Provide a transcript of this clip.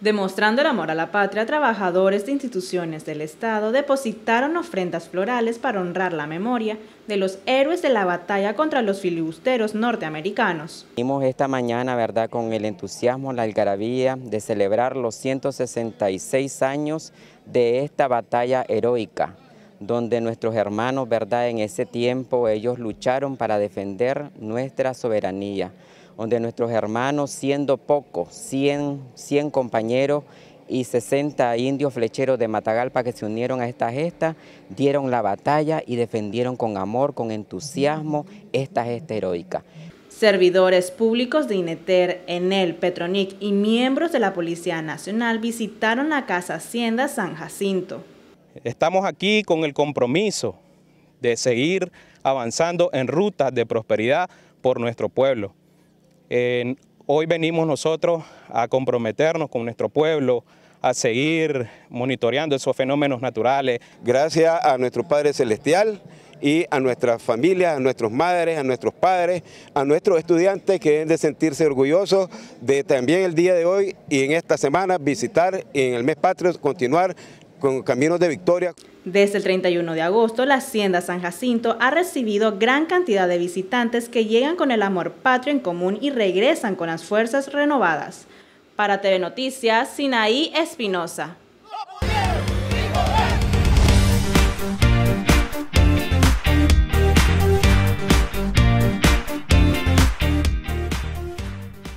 Demostrando el amor a la patria, trabajadores de instituciones del Estado depositaron ofrendas florales para honrar la memoria de los héroes de la batalla contra los filibusteros norteamericanos. Vimos esta mañana, ¿verdad?, con el entusiasmo, la algarabía de celebrar los 166 años de esta batalla heroica donde nuestros hermanos, ¿verdad?, en ese tiempo ellos lucharon para defender nuestra soberanía donde nuestros hermanos, siendo pocos, 100, 100 compañeros y 60 indios flecheros de Matagalpa que se unieron a esta gesta, dieron la batalla y defendieron con amor, con entusiasmo esta gesta heroica. Servidores públicos de INETER, ENEL, PETRONIC y miembros de la Policía Nacional visitaron la Casa Hacienda San Jacinto. Estamos aquí con el compromiso de seguir avanzando en rutas de prosperidad por nuestro pueblo. Eh, hoy venimos nosotros a comprometernos con nuestro pueblo, a seguir monitoreando esos fenómenos naturales. Gracias a nuestro Padre Celestial y a nuestras familias, a nuestras madres, a nuestros padres, a nuestros estudiantes que deben de sentirse orgullosos de también el día de hoy y en esta semana visitar y en el mes patrio continuar caminos de victoria. Desde el 31 de agosto, la Hacienda San Jacinto ha recibido gran cantidad de visitantes que llegan con el amor patrio en común y regresan con las fuerzas renovadas. Para TV Noticias, Sinaí Espinosa.